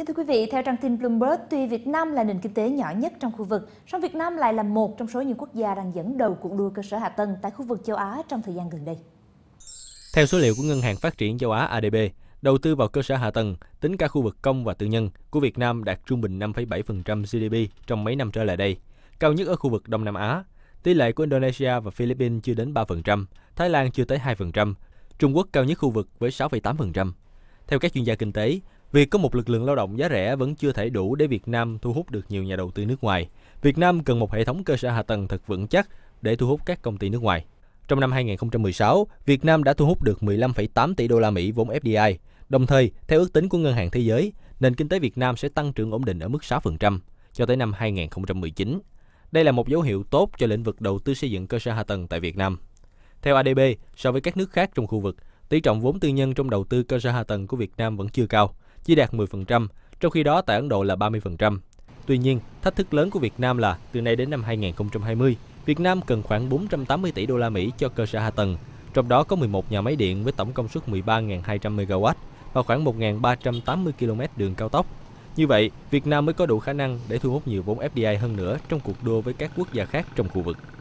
Kính thưa quý vị, theo trang tin Bloomberg, tuy Việt Nam là nền kinh tế nhỏ nhất trong khu vực, song Việt Nam lại là một trong số những quốc gia đang dẫn đầu cuộc đua cơ sở hạ tầng tại khu vực châu Á trong thời gian gần đây. Theo số liệu của Ngân hàng Phát triển Châu Á ADB, đầu tư vào cơ sở hạ tầng, tính cả khu vực công và tư nhân, của Việt Nam đạt trung bình 5,7% GDP trong mấy năm trở lại đây, cao nhất ở khu vực Đông Nam Á. Tỷ lệ của Indonesia và Philippines chưa đến 3%, Thái Lan chưa tới 2%, Trung Quốc cao nhất khu vực với 6,8%. Theo các chuyên gia kinh tế, Việc có một lực lượng lao động giá rẻ vẫn chưa thể đủ để Việt Nam thu hút được nhiều nhà đầu tư nước ngoài. Việt Nam cần một hệ thống cơ sở hạ tầng thật vững chắc để thu hút các công ty nước ngoài. Trong năm 2016, Việt Nam đã thu hút được 15,8 tỷ đô la Mỹ vốn FDI. Đồng thời, theo ước tính của Ngân hàng Thế giới, nền kinh tế Việt Nam sẽ tăng trưởng ổn định ở mức 6% cho tới năm 2019. Đây là một dấu hiệu tốt cho lĩnh vực đầu tư xây dựng cơ sở hạ tầng tại Việt Nam. Theo ADB, so với các nước khác trong khu vực, tỷ trọng vốn tư nhân trong đầu tư cơ sở hạ tầng của Việt Nam vẫn chưa cao chỉ đạt 10%, trong khi đó tại Ấn Độ là 30%. Tuy nhiên, thách thức lớn của Việt Nam là từ nay đến năm 2020, Việt Nam cần khoảng 480 tỷ đô la Mỹ cho cơ sở hạ tầng, trong đó có 11 nhà máy điện với tổng công suất 13.200 MW và khoảng 1.380 km đường cao tốc. Như vậy, Việt Nam mới có đủ khả năng để thu hút nhiều vốn FDI hơn nữa trong cuộc đua với các quốc gia khác trong khu vực.